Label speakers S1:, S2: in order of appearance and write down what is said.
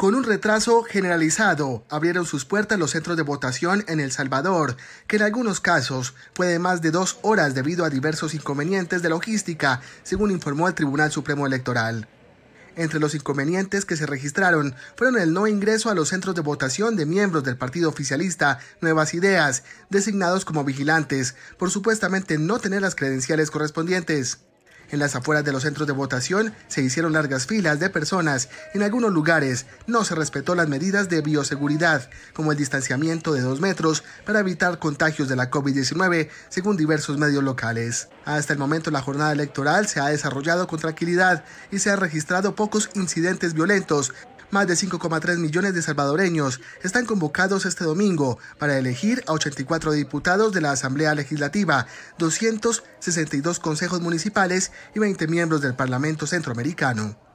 S1: Con un retraso generalizado, abrieron sus puertas los centros de votación en El Salvador, que en algunos casos fue de más de dos horas debido a diversos inconvenientes de logística, según informó el Tribunal Supremo Electoral. Entre los inconvenientes que se registraron fueron el no ingreso a los centros de votación de miembros del partido oficialista Nuevas Ideas, designados como vigilantes, por supuestamente no tener las credenciales correspondientes. En las afueras de los centros de votación se hicieron largas filas de personas. En algunos lugares no se respetó las medidas de bioseguridad, como el distanciamiento de dos metros para evitar contagios de la COVID-19, según diversos medios locales. Hasta el momento la jornada electoral se ha desarrollado con tranquilidad y se han registrado pocos incidentes violentos, más de 5,3 millones de salvadoreños están convocados este domingo para elegir a 84 diputados de la Asamblea Legislativa, 262 consejos municipales y 20 miembros del Parlamento Centroamericano.